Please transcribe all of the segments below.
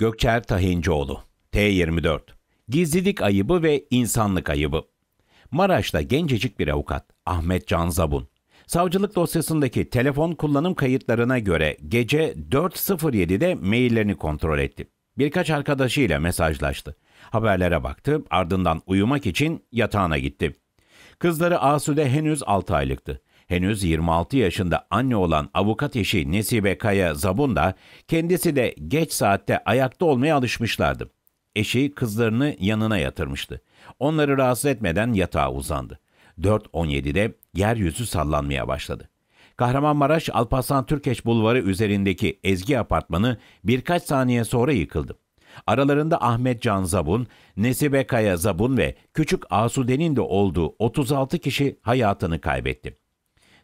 Gökçer Tahincioğlu, T24. Gizlilik ayıbı ve insanlık ayıbı. Maraş'ta gencecik bir avukat Ahmet Can Zabun, savcılık dosyasındaki telefon kullanım kayıtlarına göre gece 4.07'de maillerini kontrol etti. Birkaç arkadaşıyla mesajlaştı. Haberlere baktı, ardından uyumak için yatağına gitti. Kızları Asude henüz 6 aylıktı. Henüz 26 yaşında anne olan avukat eşi Nesibe Kaya Zabun da kendisi de geç saatte ayakta olmaya alışmışlardı. Eşi kızlarını yanına yatırmıştı. Onları rahatsız etmeden yatağa uzandı. 4.17'de yeryüzü sallanmaya başladı. Kahramanmaraş Alpaslan Türkeş Bulvarı üzerindeki Ezgi Apartmanı birkaç saniye sonra yıkıldı. Aralarında Ahmet Can Zabun, Nesibe Kaya Zabun ve küçük Asude'nin de olduğu 36 kişi hayatını kaybetti.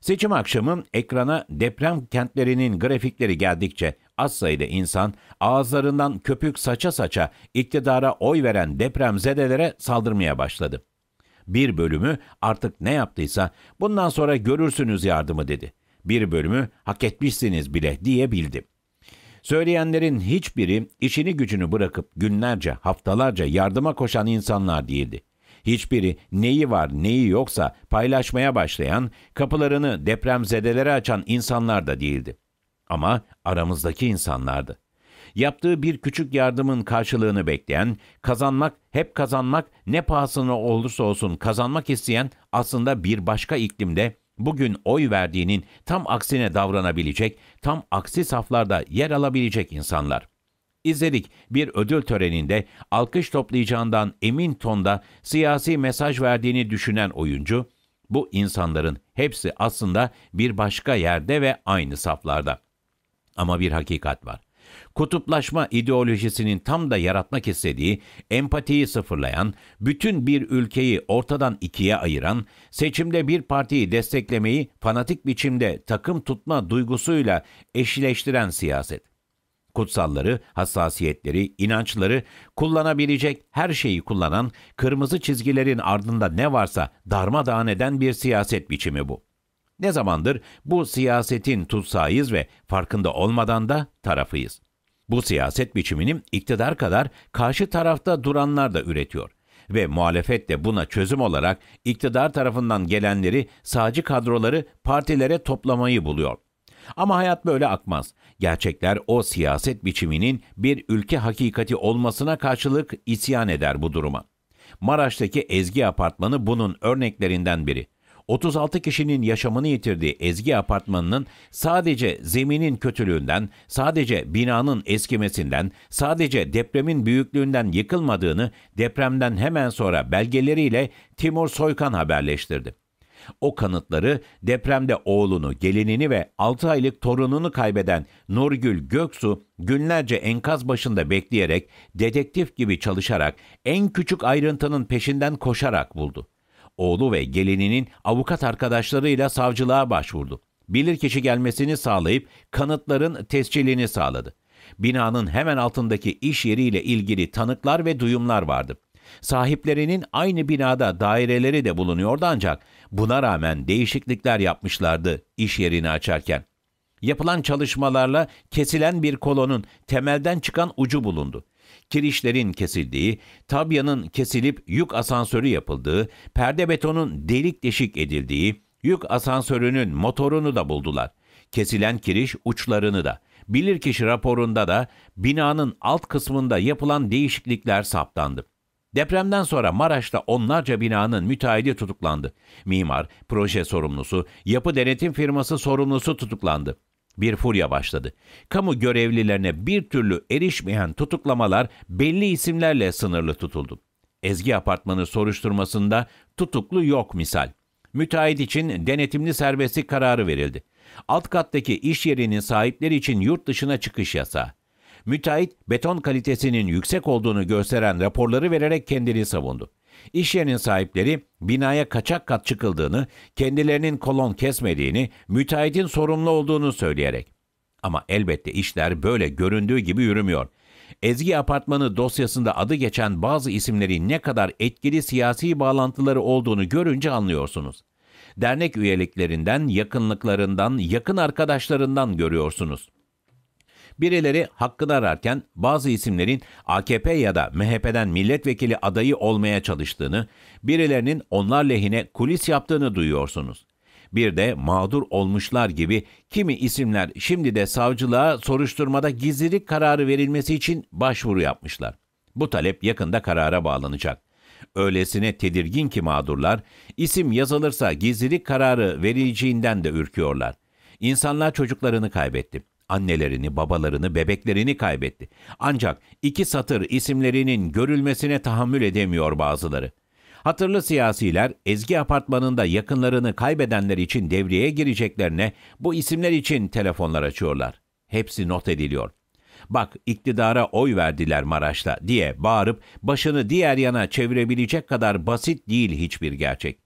Seçim akşamı ekrana deprem kentlerinin grafikleri geldikçe az sayıda insan ağızlarından köpük saça saça iktidara oy veren deprem zedelere saldırmaya başladı. Bir bölümü artık ne yaptıysa bundan sonra görürsünüz yardımı dedi. Bir bölümü hak etmişsiniz bile diyebildi. Söyleyenlerin hiçbiri işini gücünü bırakıp günlerce, haftalarca yardıma koşan insanlar değildi hiçbiri neyi var neyi yoksa paylaşmaya başlayan, kapılarını depremzedelere açan insanlar da değildi. Ama aramızdaki insanlardı. Yaptığı bir küçük yardımın karşılığını bekleyen, kazanmak, hep kazanmak, ne pahasına olursa olsun kazanmak isteyen aslında bir başka iklimde bugün oy verdiğinin tam aksine davranabilecek, tam aksi saflarda yer alabilecek insanlar.'' izledik. Bir ödül töreninde alkış toplayacağından emin tonda siyasi mesaj verdiğini düşünen oyuncu, bu insanların hepsi aslında bir başka yerde ve aynı saflarda. Ama bir hakikat var. Kutuplaşma ideolojisinin tam da yaratmak istediği, empatiyi sıfırlayan, bütün bir ülkeyi ortadan ikiye ayıran, seçimde bir partiyi desteklemeyi fanatik biçimde takım tutma duygusuyla eşleştiren siyaset kutsalları, hassasiyetleri, inançları, kullanabilecek her şeyi kullanan, kırmızı çizgilerin ardında ne varsa darmadağın eden bir siyaset biçimi bu. Ne zamandır bu siyasetin tutsağıyız ve farkında olmadan da tarafıyız. Bu siyaset biçiminin iktidar kadar karşı tarafta duranlar da üretiyor ve muhalefet de buna çözüm olarak iktidar tarafından gelenleri sağcı kadroları partilere toplamayı buluyor. Ama hayat böyle akmaz. Gerçekler o siyaset biçiminin bir ülke hakikati olmasına karşılık isyan eder bu duruma. Maraş'taki Ezgi Apartmanı bunun örneklerinden biri. 36 kişinin yaşamını yitirdiği Ezgi Apartmanı'nın sadece zeminin kötülüğünden, sadece binanın eskimesinden, sadece depremin büyüklüğünden yıkılmadığını depremden hemen sonra belgeleriyle Timur Soykan haberleştirdi. O kanıtları depremde oğlunu, gelinini ve 6 aylık torununu kaybeden Nurgül Göksu günlerce enkaz başında bekleyerek, dedektif gibi çalışarak, en küçük ayrıntının peşinden koşarak buldu. Oğlu ve gelininin avukat arkadaşlarıyla savcılığa başvurdu. Bilirkişi gelmesini sağlayıp kanıtların tescilini sağladı. Binanın hemen altındaki iş yeriyle ilgili tanıklar ve duyumlar vardı. Sahiplerinin aynı binada daireleri de bulunuyordu ancak buna rağmen değişiklikler yapmışlardı iş yerini açarken. Yapılan çalışmalarla kesilen bir kolonun temelden çıkan ucu bulundu. Kirişlerin kesildiği, tabyanın kesilip yük asansörü yapıldığı, perde betonun delik deşik edildiği, yük asansörünün motorunu da buldular. Kesilen kiriş uçlarını da. Bilirkişi raporunda da binanın alt kısmında yapılan değişiklikler saptandı. Depremden sonra Maraş'ta onlarca binanın müteahhidi tutuklandı. Mimar, proje sorumlusu, yapı denetim firması sorumlusu tutuklandı. Bir furya başladı. Kamu görevlilerine bir türlü erişmeyen tutuklamalar belli isimlerle sınırlı tutuldu. Ezgi Apartmanı soruşturmasında tutuklu yok misal. Müteahhit için denetimli serbestlik kararı verildi. Alt kattaki iş yerinin sahipleri için yurt dışına çıkış yasağı. Müteahhit beton kalitesinin yüksek olduğunu gösteren raporları vererek kendini savundu. İş yerinin sahipleri binaya kaçak kat çıkıldığını, kendilerinin kolon kesmediğini, müteahhitin sorumlu olduğunu söyleyerek. Ama elbette işler böyle göründüğü gibi yürümüyor. Ezgi Apartmanı dosyasında adı geçen bazı isimlerin ne kadar etkili siyasi bağlantıları olduğunu görünce anlıyorsunuz. Dernek üyeliklerinden, yakınlıklarından, yakın arkadaşlarından görüyorsunuz. Birileri hakkını ararken bazı isimlerin AKP ya da MHP'den milletvekili adayı olmaya çalıştığını, birilerinin onlar lehine kulis yaptığını duyuyorsunuz. Bir de mağdur olmuşlar gibi kimi isimler şimdi de savcılığa soruşturmada gizlilik kararı verilmesi için başvuru yapmışlar. Bu talep yakında karara bağlanacak. Öylesine tedirgin ki mağdurlar, isim yazılırsa gizlilik kararı verileceğinden de ürküyorlar. İnsanlar çocuklarını kaybetti. Annelerini, babalarını, bebeklerini kaybetti. Ancak iki satır isimlerinin görülmesine tahammül edemiyor bazıları. Hatırlı siyasiler Ezgi Apartmanı'nda yakınlarını kaybedenler için devreye gireceklerine bu isimler için telefonlar açıyorlar. Hepsi not ediliyor. Bak iktidara oy verdiler Maraş'ta diye bağırıp başını diğer yana çevirebilecek kadar basit değil hiçbir gerçek.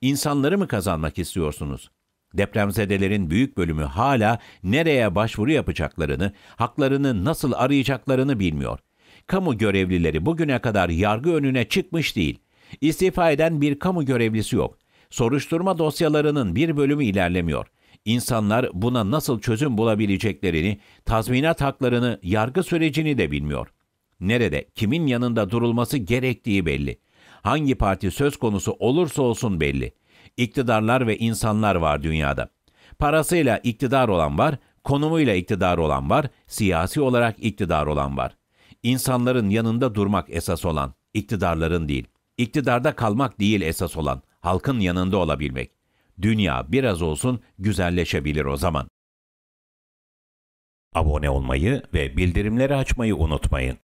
İnsanları mı kazanmak istiyorsunuz? Depremzedelerin büyük bölümü hala nereye başvuru yapacaklarını, haklarını nasıl arayacaklarını bilmiyor. Kamu görevlileri bugüne kadar yargı önüne çıkmış değil. İstifa eden bir kamu görevlisi yok. Soruşturma dosyalarının bir bölümü ilerlemiyor. İnsanlar buna nasıl çözüm bulabileceklerini, tazminat haklarını, yargı sürecini de bilmiyor. Nerede, kimin yanında durulması gerektiği belli. Hangi parti söz konusu olursa olsun belli.'' iktidarlar ve insanlar var dünyada. Parasıyla iktidar olan var, konumuyla iktidar olan var, siyasi olarak iktidar olan var. İnsanların yanında durmak esas olan, iktidarların değil. İktidarda kalmak değil esas olan, halkın yanında olabilmek. Dünya biraz olsun güzelleşebilir o zaman. Abone olmayı ve bildirimleri açmayı unutmayın.